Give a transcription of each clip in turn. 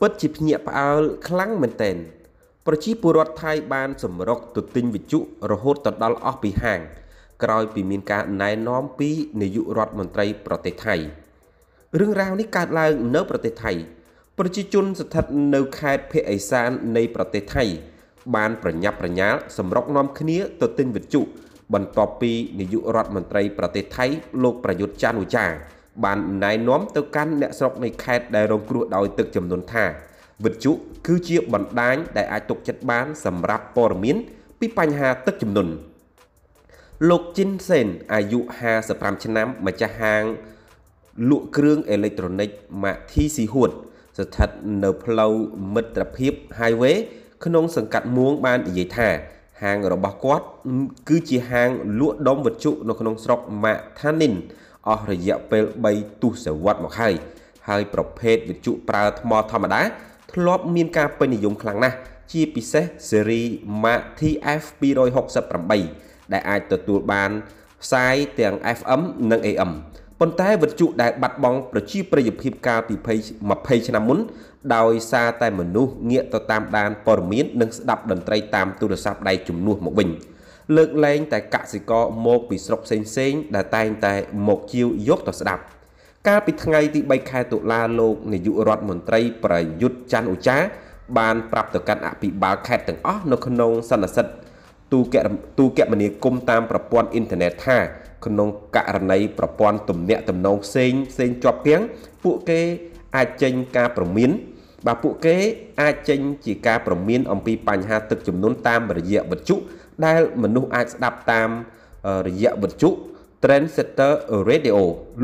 ពិតជាភ្ញាក់ផ្អើលខ្លាំងមែនទែនប្រជាពលរដ្ឋថៃបានសម្រុកទៅទិញវិជុរហូតដល់អស់ពីហាង ក្រោយពីមានការណែនាំពីនាយករដ្ឋមន្ត្រីប្រទេសថៃរឿងរ៉ាវនេះកើតឡើងនៅប្រទេសថៃប្រជាជនស្ថិតនៅខេត្តភេឥសាននៃប្រទេសថៃបានប្រញាប់ប្រញាល់សម្រុកនាំគ្នាទៅទិញវិជុ បន្ទាប់ពីនាយករដ្ឋមន្ត្រីប្រទេសថៃលោកប្រយុទ្ធចាន់អូចាបានណែនាំទៅកាន់អ្នកស្រុកនៃខេត្តដែលរងគ្រោះដោយទឹកចំនួនថាវិទ្យុគឺជាបណ្ដាញដែលអាចទុកចិត្តបានសម្រាប់ព័ត៌មានពីបញ្ហាទឹកចំនួនលោកជីនសេនអាយុ55ឆ្នាំម្ចាស់ហាងលក់គ្រឿងអេលិចត្រូនិកម៉ាធីស៊ីហួតស្ថិតនៅផ្លូវមិត្តភាព Highway ក្នុង សង្កាត់មួងបាននិយាយថាហាងរបស់គាត់គឺជាហាងលក់ដុំវត្ថុនៅក្នុងស្រុកម៉ាក់ថានីនអស់រយៈពេល3ទសវត្សរ៍មកហើយហើយប្រភេទវិទ្យុប្រើថ្មធម្មតាធ្លាប់មានការពេញនិយមខ្លាំងណាស់ជាពិសេសស៊េរី Mac TF 268ដែលអាចទទួលបានផ្សាយទាំង FM និង AM ប៉ុន្តែវិទ្យុដែលបាត់បង់ប្រជាប្រិយភាពកាលពី20ឆ្នាំមុន ដោយសារតែមនុស្សងាកទៅតាមដានព័ត៌មាននិងស្ដាប់តន្ត្រីតាមទូរស័ព្ទដៃជំនួសមកវិញ។លើកលែងតែកសិករមក ពីស្រុកផ្សេងៗដែលតែងតែ មកជាវយកទៅស្ដាប់ កាលពីថ្ងៃទី3ខែតុលាលោកនាយករដ្ឋមន្ត្រីប្រយុទ្ធច័ន្ទអូចាបានប្រាប់ទៅកាន់អភិបាលខេត្តទាំងអស់នៅក្នុង សន្និសិទទូកទូកមនាគមន៍តាមប្រព័ន្ធអ៊ីនធឺណិតថា ក្នុងករណីប្រព័ន្ធទំនាក់ទំនងផ្សេងផ្សេងជាប់គាំងពួកគេអាចចេញការព្រមានបាទពួកគេ អាចចេញជាការព្រមានអំពីបញ្ហាទឹកចំនួនតាមរយៈវត្ថុដែលមនុស្សអាចស្ដាប់តាមរយៈវិទ្យុ Trendsetter Radio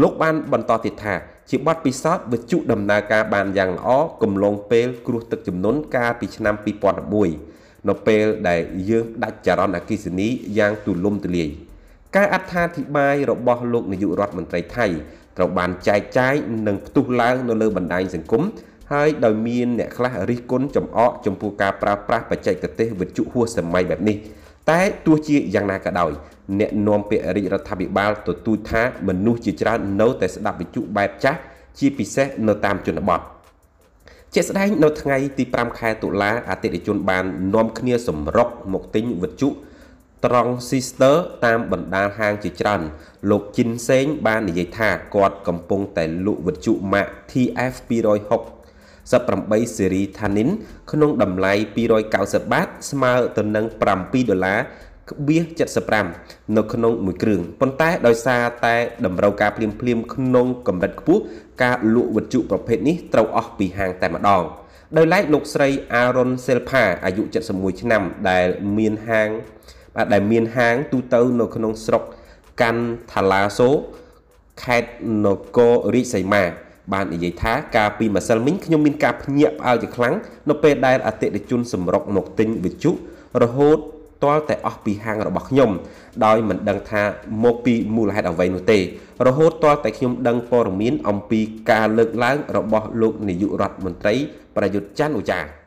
លោកបាន បន្តទៀតថា ជាបទពិសោធន៍វិទ្យុដំណើរការបានយ៉ាងល្អកំឡុងពេល គ្រោះទឹកជំនន់កាលពីឆ្នាំ2011នៅពេលដែលយើងដាច់ចរន្តអគិសនីយ៉ាងទូលំទូលាយ ការអត្ថាធិប្បាយរបស់លោកនាយករដ្ឋមន្ត្រីថៃត្រូវបានចែកចាយនិងផ្ទុះឡើង នៅលើបណ្ដាញសង្គមហើយដោយមានអ្នកខ្លះរិះគន់ចំអកចំពោះការប្រើប្រាស់បច្ចេកទេសវិទ្យុហួសសម័យបែបនេះតែទោះជាយ៉ាងណាក៏ដោយអ្នកនាំពាក្យរាជរដ្ឋាភិបាលទទូចថា មនុស្សជាច្រើននៅតែស្ដាប់វិទ្យុបែបចាស់ជាពិសេសនៅតាមជនបទជាក់ស្ដែងនៅថ្ងៃទី5ខែតុលាអតិថិជន បាន នាំគ្នាសម្រុកមកទិញវិទ្យុត្រង់ Sister តាមបណ្ដាហាងជាច្រើនលោកជីនសេង បាន និយាយថាគាត់កំពុងតែលក់វិទ្យុម៉ាក TF 260 18សេរីថានីនក្នុងតម្លៃ290បាតស្មើ ទៅនឹង7ដុល្លារក្បៀស75នៅក្នុងមួយ គ្រឿងប៉ុន្តែដោយសារតែតម្រូវការភ្លាមភ្លាមក្នុងកម្រិតខ្ពស់ការលក់វត្ថុប្រភេទនេះត្រូវអស់ពីហាងតែម្ដងដោយឡែកលោកស្រីអារុនសិលផាអាយុ71ឆ្នាំ ដែលមានហាងបាទដែលមានហាងទូទៅ នៅ ក្នុងស្រុកកាន់ថាឡាសូខេត្តនគររាជសីមាបាននិយាយថាកាលពីម្សិលមិញខ្ញុំមានការភ្ញាក់ផ្អើលជាខ្លាំងនៅពេលដែលអតិថិជនសម្រុកមកទិញវិជុរហូតទាល់តែអស់ពីហាងរបស់ខ្ញុំដោយមិនដឹងថាមកពីមូលហេតុអ្វីនោះទេរហូតទាល់តែខ្ញុំដឹងព័ត៌មាន អំពីការលើកឡើង របស់លោកនាយករដ្ឋមន្ត្រីប្រយុទ្ធច័ន្ទអូចារ្យ